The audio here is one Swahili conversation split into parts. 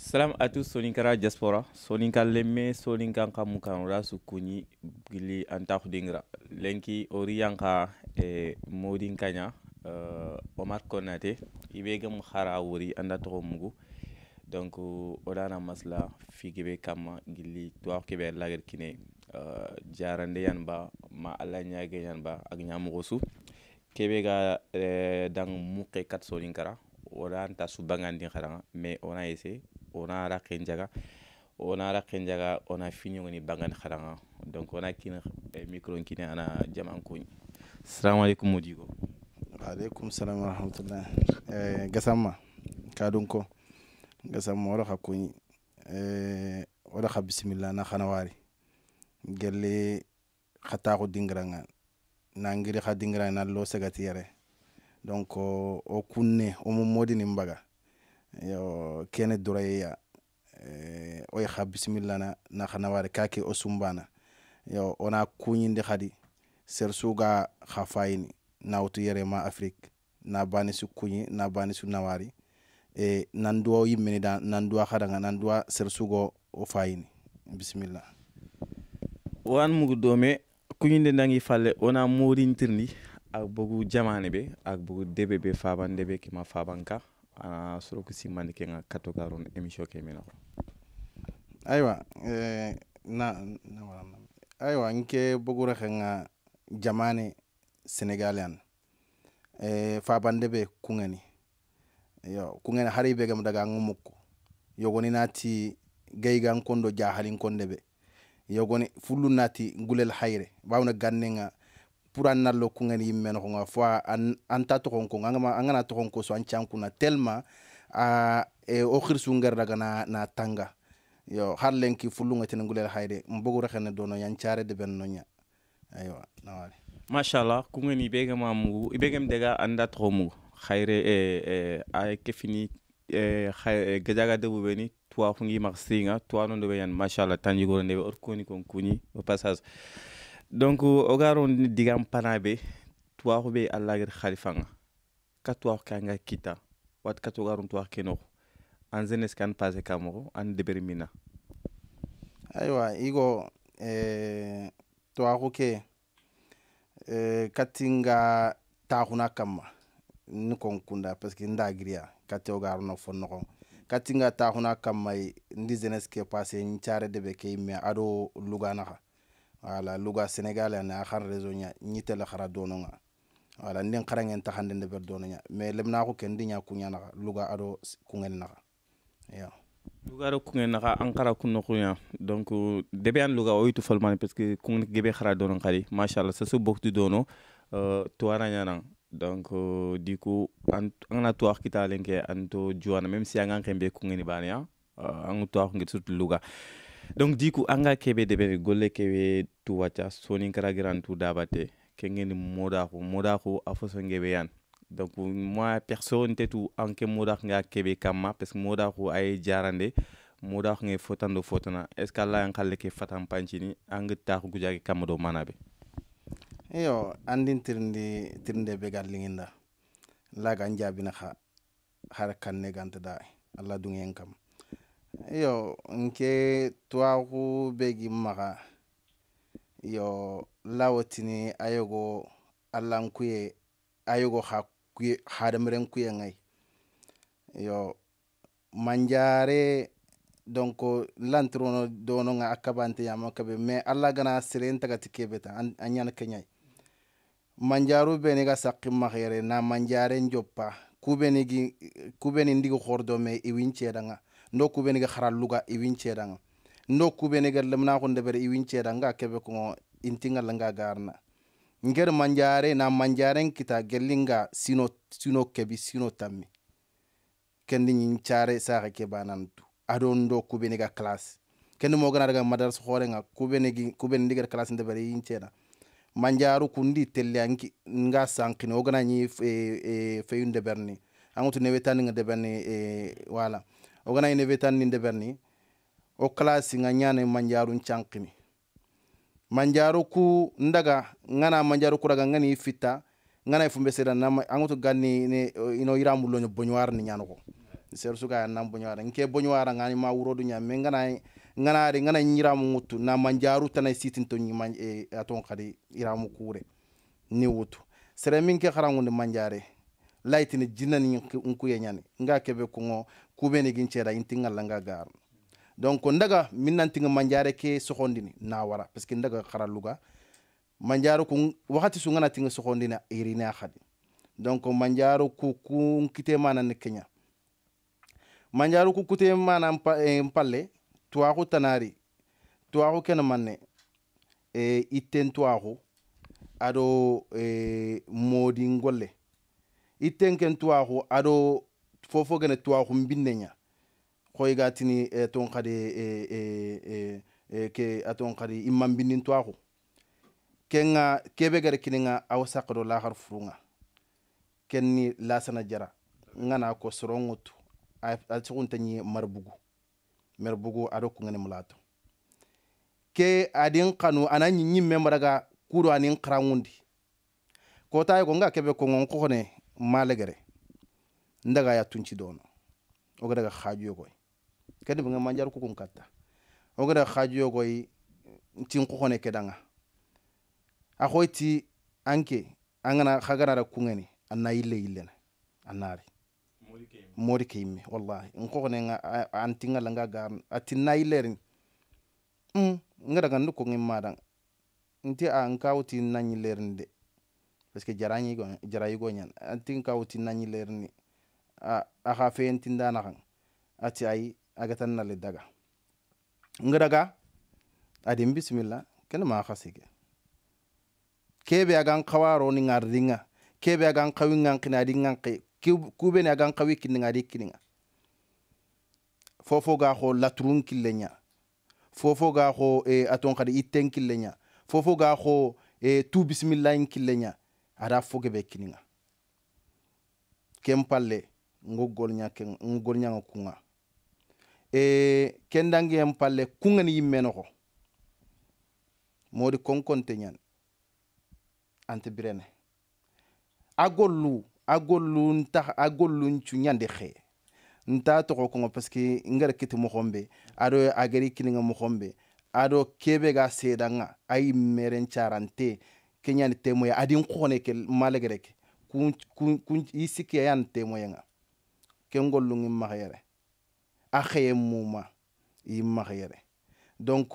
salam a tous soninkara diaspora soninka lemme soninkan ka mukanura su kuni gili antakudingra lenki oriyan ka eh, modin kanya uh, eh, omar konate ibe gam khara wuri anda mugu donc odana masla figebe kama gili tuwa kebe lager kine uh, jarande yanba ma alla ñage yanba ak ñamugo su kebe ga eh, dang muke kat soninkara oran ta su bangandi khara mais on a essayé wona ara kenjaga wona ara kenjaga ona finyo ni bangan kharanga donc wona kin eh, micro kin ana jaman ko assalamu alaikum mudigo alaikum salam wa rahmatullah eh gasamma kadun ko gasamma wala hakuni eh wala kha bismillah na khanawari gelle khataxu dingiranga nangiri ngiri xa dingiranga na lo segati yere donc o kunne o momodinin baga yo kene duraya eh, oy xa bisimillana na xana wari kake o sumbana yo ona kuñindi xadi ser suga xa fayini nawtu yerema afrique na bani su kuñi na bani su nawari e nan duwa yimmini da nan xadanga nan duwa ser sugo o fayini bisimilla wan mugu dome kuñinde dangi falle ona morintirni ak bogu jamane be ak bogu debe be fabande be kima fabanka ana soro ko simmande kega katto ga ron émission ke mina ko aywa na aywa nke bogura kega jamane sénégalien e fabande ɓe kugani yo kugani hari ɓe gam daga ango mokko yogoni naati gaygankondo jahalinkonde ɓe yogoni fullu naati gulel hayre wawna gannega pour an na lo kungani yimmen xonga fois an, an ta toxon konga an gana toxon ko so an can kuna tellement a euh, e, o xirsu ngar daga na, na tanga yo har lenki fulunga tene ngulel hayde xene do dono yan care de ben nonya aywa eh, nawari machallah ni bega mamugu ibegem dega anda toxomugu xayre e, e, a kefini eh, eh, ah, e, e, gajaga debu beni fu xungi max singa tuwa non do be yan machallah tanjigoro or orkoni kon kuni au passage donc ogaron digam panabe tuwaxu be gir xalifanga ka tuwaxu ke anga kita wat ka tuwaxu tuwaxu ke noxu an jeunesse ke an passé ka moxo an deber mina aywa igo eh, tuwaxu ke eh, katinga taxuna kamma ni kon parce que nda giriya kate ogarono fo noxo katinga taxuna kamma ndi jeunesse ke passé ncare debe ke imme ado luganaxa wala luga senegal na xar réseau nya tele xara dono nga wala ndin xarangen taxande nde ber dono nya mais lemna ko ken ku nya na luga ado kungen na ya luga ado kungen naxa an xara ku nya donc debe an luga oyitu man parce que kungen gebe xara dono sha Allah sa su boktu dono ara nya na donc uh, du coup an na tuwax kita lenke an to juana même si euh, an ku xembe ni ba nya an tuwax ngi surtout luga donc diku an ka kebe debeni golle kebe tuwaca soni tu dabate kengeni modaku modaku a fosongebe yan donc moi personne nte tu an ke modaku nga kebe kamma parce que modaku a ye jarande modaku nge fotando fotana est ce que alla yan kalle ke fatan panchini anga ge taku gujage kamma do manabe eyo andin tirndi tirnde be linginda la ganja jaabina ha har kanne ganta da allah dungen kam iyo nke twaxu begi maxa yo lawotini ayogo allankuye ayogo xa kuye hadamaren kuyenŋay iyo manjare donc lantirono dononŋa a kabante yama kabe mais alla gana seren tagati kebeta a ɲana manjaru beni ga sakki mahere na manjaren joppa kubeni gi kubeni ndigi xordo me iwincedanŋa ndo kubeniga xara luga e iwin cedanga ndo kubeniga lemnaxundebere e iwin cedanga kebe kongo intingalanga garna nger manjare na manjaren kita gellinga sino sino kebi sino tammi kendi ñincare saxe ke banantu adon do kubeniga classe kendi mogana daga madars xorenga kubenigi kubeni ndigar classe ndebere yincena manjaru kundi telle nga sankini ogana ñi e, e, feyunde berni angutu newetanninga deberni e, wala voilà ogana inevetan ninde berni o klasi nga ñana manjaru cankini manjaru ku ndaga ngana manjaru ku daga ngani fitta ngana fumbe seda na angoto ganni ne ino irambulo nyo bonyoar ni ñano ser suga nan bonyoar nke bonyoar ngani ma wuro du ñam ngana ngana ri ngana ñiramu ngutu na manjaru tanay sitin to ñi man e aton kadi iramu kure ni wutu sere min ke xarangunde manjare ni jinani nkuye nyani nga kebe kungo kubeni ginchera intinga langa gar donc ndaga minnan nga manjare ke sokondini nawara parce que ndaga kharaluga manjaro ku wakati sungana tinga sokondini irine akhadi donc manjaro ku kun kite mana ne kenya manjaro ku kute mana eh, mpalle tuwaku tanari tuwaku kena manne e itten tuwaku ado e, eh, modi ngolle ittenken tuwaxu aɗo fofogene tuwaxum binneña xoy ga e tini e, ton xade e, e, e, ke a ton xadi imman binnin tuwaxu kenga kebe gara kininga awa sakado laxar furunga ni lasana jara ngana ko sorongotu a suguntañi marbugu marbugu ado kungene mulato ke adin kanu ana ñiñimme mbaraga kuɗo anin xarangundi kotaye ko nga kebe kongon koxone malegere ndaga ya tunci dono oga daga hajuyo koy kadi nga manjar kukun katta oga daga hajuyo koy tin kuhone kedanga ahoy ti anke angana haganara kungani anna ille illena annari mori ke yimme wallahi nkohone nga antingala nga garn atinna illerin mm nga daga ndu ko ngimma dang nti a nkawti nanyi lerin de parce que jara ñi gon jara yugo antin ka wuti nañi lerni a a ha fe entin da na ati ay aga tan na le daga ngadaga adin bismillah ken ma khasige kebe agan khawaro ni ngardinga kebe agan khawin ngan kina ngan ke kube agan khawi kin ngadi kininga fofo ga ho latrun killenya fofo ga ho e aton khadi itten killenya fofo ga ho e tu bismillah killenya ada foge be kininga ken palle ngo golña ke ngo golñanga kunga e ken dangi en palle kunga ni yimme no ko modi konkonte ñan ante birene a gollu nta a gollu ncu ñande nta toxo kongo parce que ngara kiti moxonbe ado agari kininga moxonbe ado kebe ga sedanga ayi meren kenyani temoya adin kone ke malegere ke kun kun isiki yan temoya nga ken gollungi magere a kheye muma i magere donc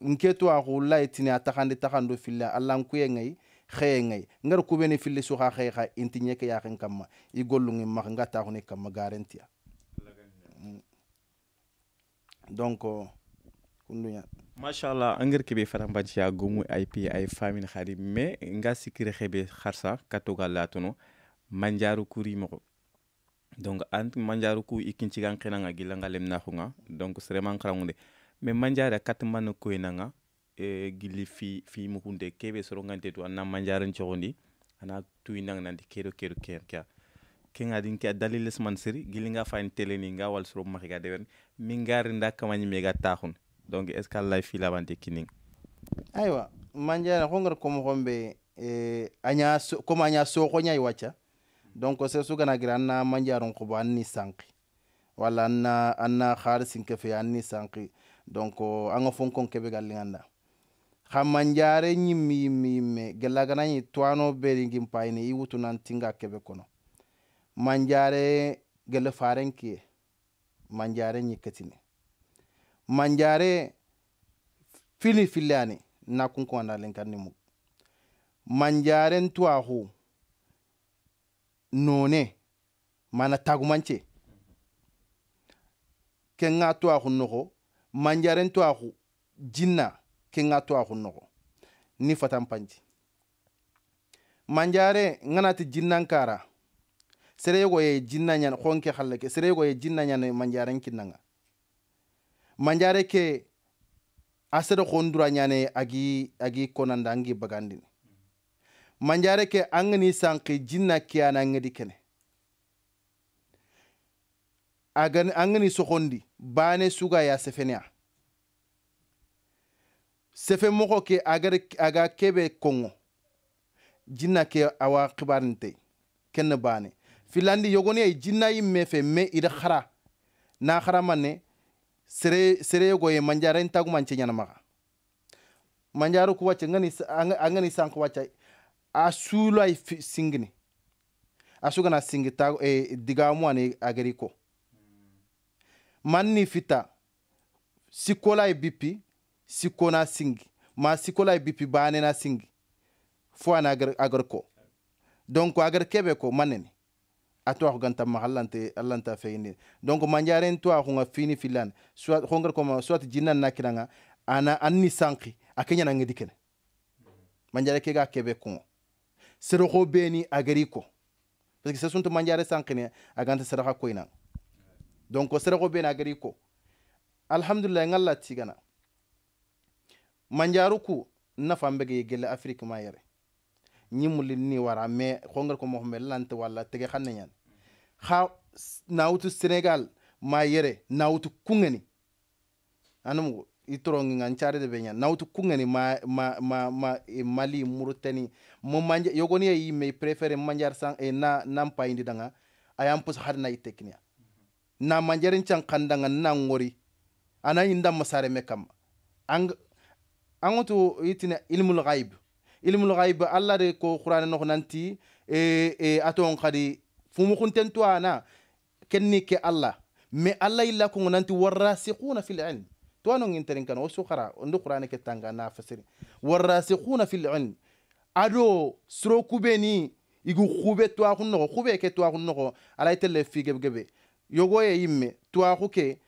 nketo a khulla itini atakandi takando filla allah nkuye ngai kheye ngai ngar kubeni filli su kha kheye kha inti nyeke ya kamma i gollungi mag nga ta khune kamma garantia mm. donc kundunya machallah engrais kebe fatampanci a gumu ay pi ay famin hari mais nga sikire heɓe harsa katoga latono manjaru kurimoxo donc an manjaru ku gila nga lem na lemnaxunga donc vraiment xarangunde mais manjara kat ina nga e, gili fi fi kebe so ngante to anna manjaran coxondi ana tuyinang nanti kero kero ker kya kenga din kya dalilis man siri gilinga tele ni nga wal mi maxiga dewen mingarinda kamañi mega taxun donc est ce que allah filabante kining aywa manjana ko ngar komo hombe e eh, anya so komo anya so ko nyai wacha donc se su gana gira na manjaron ko ba ni sanki wala anna anna kharisin ke fe anni sanki donc anga oh, fon kon kebe galinganda ha manjare nyimmi yimmi yimme gella gana ni beri beringin payni i wutu nan tinga kebe kono manjare gelle farenki manjare nyikatini manjare fili filiani na kun ko andalen kanni mu manjaren tuwahu none mana tagumance kenga tuwahu manjare manjaren hu jinna kenga hu noko ni fatam panci manjare nganati jinnan kara sereyego ye jinna ñana xonke xallake sereyego ye jinna nyan manjare kinnanga manjare ke a kondura nyane ñane agi agi konanda angi bagandini manjare ke an sanki jinna kiyana an gadi kene an gani soxondi bane suga ya sefeneya sefe moko ke aga kebe kongo jinna ke awa qibarnte ken bane filandi yogoni ay jinna yimme fe me ida khara na khara manne sere sere go e manjara inta go manche nyana maga manjaro ku wacha ngani angani sanko wacha asulu ay singini asuga na singi ta e digamu ane ageriko manni e fita sikola e bipi sikona singi ma sikola e bipi bane na singi fo ana agar agar ko donc agar kebe ko manene atwa huganta mahallante allanta feini donc manjaren to hunga fini filan soit hongar koma soit jinan nakiranga ana anni sanki akenya na ngidikene manjare kega kebe ko sero ko beni agariko parce que sasunto manjare sankine aganta saraka koina donc sero ko beni agariko alhamdulillah ngalla tigana manjaruku nafambe ge gele afrique ma yere ñimuli ni wara mais hongar ko mo homme lante wala tege xanne ñan ha nautu senegal ma yere nautu kungani anamugo itorongi nganchare de benya nautu kungani ma ma ma, ma e mali murutani mo manja yogoni yi me prefere manjar sang e na nam paindi danga ayam pus harna iteknia na manjarin chan kandanga na ngori ana inda masare mekam ang angotu itina ilmul ghaib ilmul ghaib alla de ko qur'an no nanti e e aton khadi fumukunten to ana kenni ke allah me allah illa ko nanti warrasikhuna fil ilm to anon interen kan wasu khara ndu qur'an ke tanga na fasiri warrasikhuna fil ilm ado sro kubeni igu khube to akun no khube ke to akun no ala itelle fi gebgebe yogo ye yimme to akuke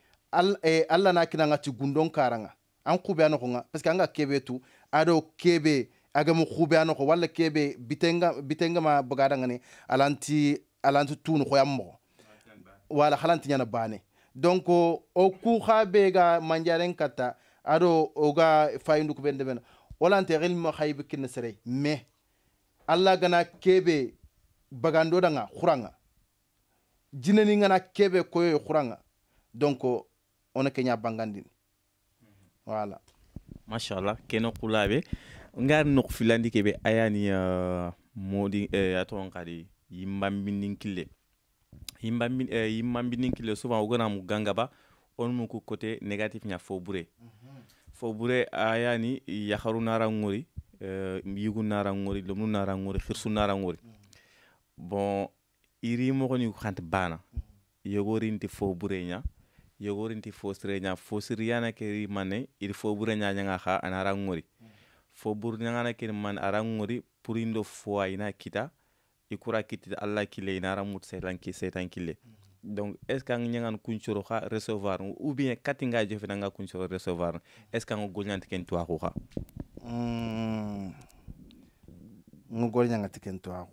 e, allah na kinanga ti gundon karanga an khube anoko nga parce que anga kebe tu ado kebe agamu khube anoko wala kebe bitenga bitenga ma bagadanga ne alantu tunu moxo wala xalanti ñana baane donc o ku be ga manjaren katta ado o ga ko be bena wala ante ilmu khaybe kin sere me alla gana kebe bagando danga khuranga jinani ngana kebe koyo xuranga donc ona kenya bangandin wala mashallah keno kulabe ngar nok filandi kebe ayani uh, modi eh, aton yimmambininkille yimmambin eh, yimmambininkille souvent wo gana mu gangaba on mu ku côté négatif nya fo mm -hmm. fo ayani ah, yakharu nara ngori eh, yigu nara ngori lomnu nara ngori khirsu nara ngori mm -hmm. bon iri mogoni khant bana mm -hmm. yogorinti fo bure yogorinti fo sire nya fo siriyana keri mane iri fo bure nya nya kha anara ngori mm -hmm. fo bure nya ngana keri man ara ngori purindo fo ayina kita i kura kiti alla kile ina mut setan ki setan kile mhm. donc est ce que ñangan kunchoro xa recevoir ou bien katinga jefe nanga kunchoro recevoir est ce que ngo golñant ken to ko ha mm ngo golñant ken to ko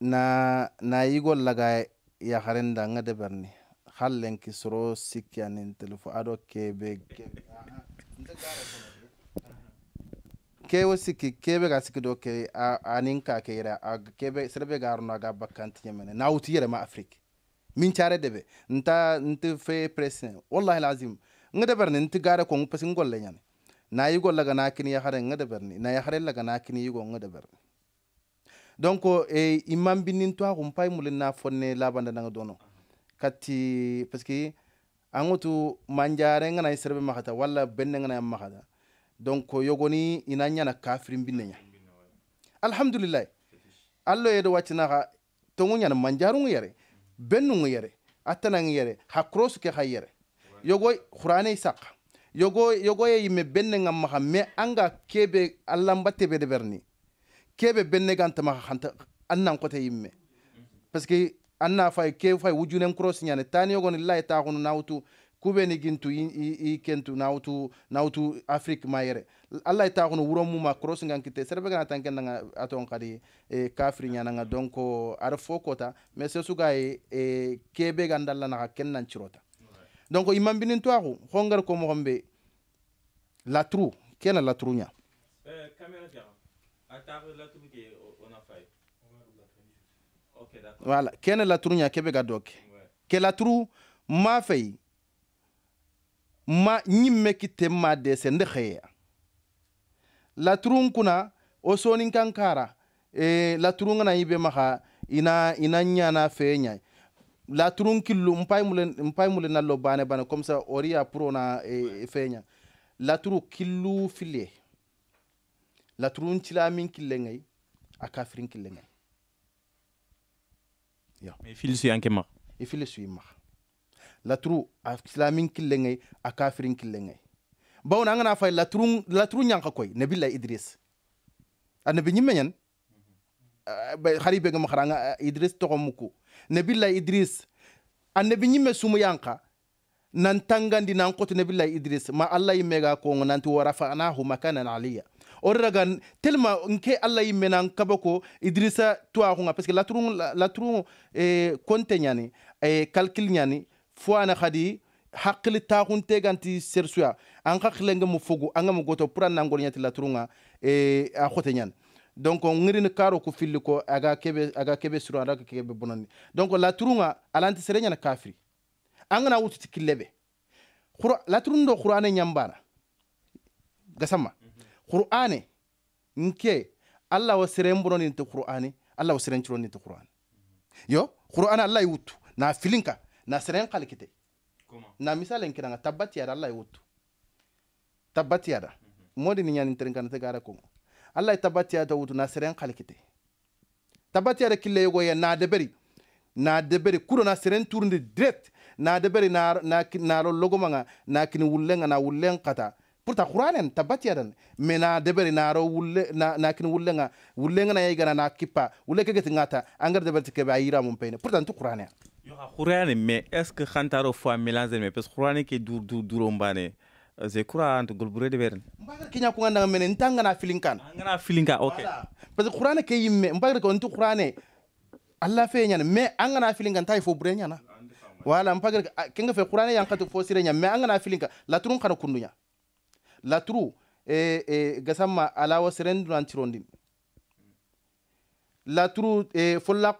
na na igol laga ya harenda nga de berni ki soro anin telefo ado kebe kewo siki kebe ga siki do ke anin ka ke yira kebe serbe ga aruna ga bakanti yemene na uti yira ma afrique min chare debe nta nti fe president wallahi lazim ngade berne nti gara ko ngupasi ngolle nyane na yi golla ga nakini ya ngade berne na ya hare la ga yugo ngade berne donc e imam binin to ko mpay mulin na fonne labanda nanga dono kati parce que angotu manjare ngana serbe makata wala benne ngana makata donc yogoni ina ñana kafirin binne ña alhamdulillahi allah yedo naxa tongu ñana manjarungu yere bennungu yere attanangu yere xa kurosu ke xa yere yogo xuranei saqa yogo yogoye yimme bennenga maxa me anga kebe allanbatebe de berni kebe benneganta maxa xanta an nankote yimme parce que an na fay ke fay wujunen kurosi ñane tani yogoni layi taxunu wutu kubeni gintu i kentu nawutu nawutu afrique mayere alla ita kono wuro muma cross ngan kite serbe gana tanke nanga aton kadi e kafri nyana nga donko ar fokota mais sesu ga e, e kebe gandalla na kennan cirota donc imam binin to ko hongar ko mo hombe la trou kena la trou nya euh caméra dia atar la trou ke on a fait voilà kena la trou nya kebe ga ke la trou ma fay ma ñimme kitem ma dese ndexeya laturun kuna o sonin kankara e eh, laturun ngana yibe maxa ina ina ñana feye ñay laturun killu mpay mule mpay mule nallo bane bane comme ça oria pour na e, eh, feye ñay laturu killu file laturun cila min kille ngay a kafirin kille ngay yo e fil suyanke maxa e fil suyi maxa laturu a silamin killengai a kafirin killengai bawon an gana fay laturu laturu nyanka koy nabilla idris annabi nyimenyan xari eh, be gam xaranga eh, idris to muku nabilla idris annabi nyimme sumu yanka nan tangandi nan qotu nabilla idris ma allah yimme ga ko nanti warafa'nahu makanan aliya orragan telma nke allah yimme nan kabako idrisa tuwa hunga parce que laturu laturu eh, konte nyani eh, calcul nyani fuana ana khadi hakili taxunte teganti sersuya an hakilenge mu fogu an ga mu goto pour an nangol ñati laturunga e a khote nyan donc ngirini karo ku filli ko aga kebe aga kebe suru aga kebe bononni donc la laturunga alanti sere ñana kafiri an gana wututi killebe la do qur'ane nyambara gasama qur'ane mhm. nke allah wa sirem bononin te qur'ane allah wa sirem cironin ti qur'ane yo qur'ane allah yutu na filinka na seren kalikite na misalen kiranga tabbati yara Allah ya wutu tabbati modi mhm. ni nyanin terin kanate gara kongo Allah ya tabbati wutu na seren kalikite tabbati yara kille yogo ya na deberi na deberi kuro na seren turunde direct na deberi na na na logo manga na kini wullenga na wullen kata pourtant qur'anen tabbati yaran mais na deberi naro wulle na na kini wullenga wullenga na yigana na kippa wulle kege tingata angar deberi tikebe ayira mum payne pourtant tu qur'anen xurayani mais est ce que xantaro fois mélange me parce que xurani ke dur dur duron bane je crois ant golbure de beren mbagar kinya ko ngana menen tangana filinkan ngana filinka ok parce que xurani ke yimme mbagar ko ntu xurani alla fe nyana mais angana filinkan tay fo bure nyana wala mbagar kinga ah, fe xurani yankatu fo sire nyana mais filinka e gasamma alawo serendu antirondi la turu e folla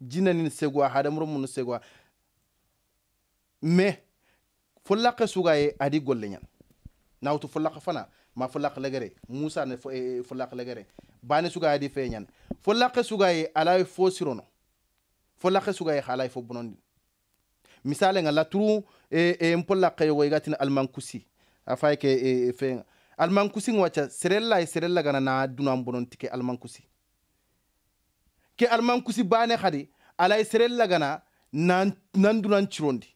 jinanin segwa hadamuro munu segwa me follaka sugaye adi golle ñan nawtu follaka fana ma follaka legere musa ne follaka e, e, legere bane sugaye adi fee ñan follaka sugaye alaye fo sirono follaka sugaye halaye fo bonondi misale nga laturu e, e mpollaka yogo e igatina almankusi afaye ke e, feenga almankusi nga wacca serella e serella gana na dunan bononti ke almankusi ke alman kusi bane khadi alay serel lagana nan nandunan cirondi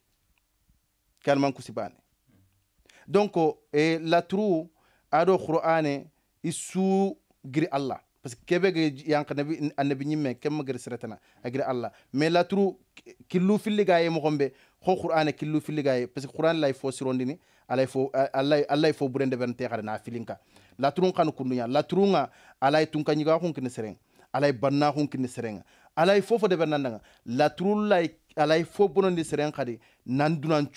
ke alman kusi bane donc e latru ado qur'ane isu giri allah parce que kebe ge yanka nabi annabi nyimme kemma giri seretana agri allah mais latru killu filli gaye mo gombe ho qur'ane killu filli gaye parce que qur'an lay fo sirondini alay fo allah allah fo burende ben te khadana filinka latrun kan kununya latrunga alay tunka nyiga kun kin sereng alay banna hun kini serenga alay fofo de bernandanga laturulay alay fo bonon ni seren khadi nan dunan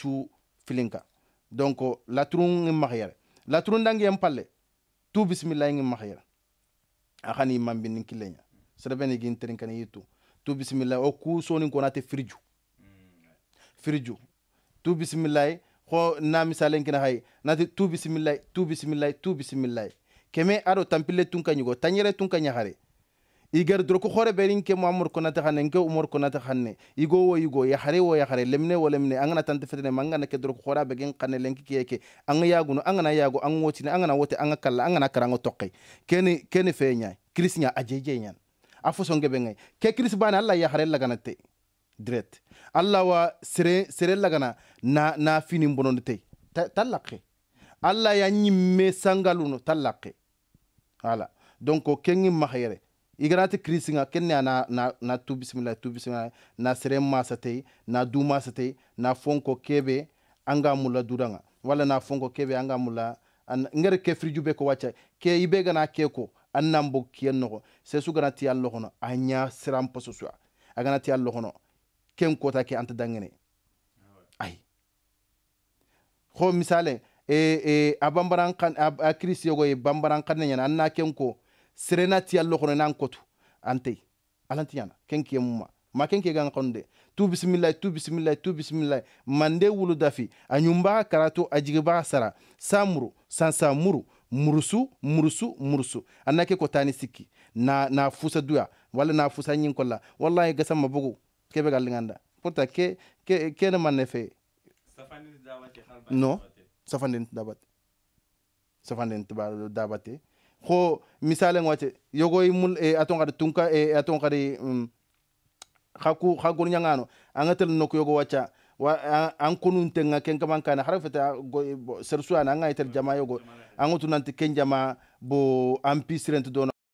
filinka donc laturun ngi makhyare laturun dangi yam palle tu bismillah ngi makhyare akhani mambin ngi kilenya serebeni gin terinkani yitu tu bisimila o ku soni kona te firiju firiju tu bisimila ko na misalen kina hay na tu bisimila tu bisimila tu bisimila keme aro tampile tunka nyugo tanyere tunka nyahare igar durko khore berin ke muamur konata khanne ke umur konata khanne igo wo igo ya hare wo ya hare lemne wo lemne angana tante fetene mangana ke durko khora begin kanne lenki ke ke anga yaguno angana yago an wotine angana wote anga kala angana karango tokke keni keni fenya krisnya ajeje nyan afo songe bengay ke kris bana alla ya hare laganate direct alla wa sere sere lagana na na fini mbononte talaqe alla ya nyimme sangaluno talaqe hala donc kengi mahayere i kana ti nga ken na na na tu bisimila tu bisimila na sere masate na du masate te na fonko kebe anga mula duranga wala na fonko kebe anga mula an ngere ke friju be ko wacha ke ibe gana keko ko annan bo kiyen no se su gana ti hono anya siram poso su agana ti hono ken kota ke anta dangene ay ho misale e e abambaran kan a kirisi yogo e bambaran kan ne anna ken ko serena ti allo kono nan kotu ante alanti yana kenke mumma ma kenke gan konde tu bismillah tu bismillah tu bismillah mande wulu dafi a anyumba karatu a ajigiba sara sa samuru sansa muru murusu murusu murusu annake ko tani sikki na na fusa duya wala na fusa nyin kolla wallahi gasam ma bugu kebe gal nganda pourtant ke ke ke na manne fe safandin dabate no safandin dabate safandin dabate ho misale ngwate yogo imul e eh, aton kada tunka e eh, aton mm, kada um, haku hakur nyangano angatel noko yogo wacha wa an kunun tenga ken kaman kana har fata sersuana an ngaitel jama yogo an utunanti ken jama bo ampisirent dona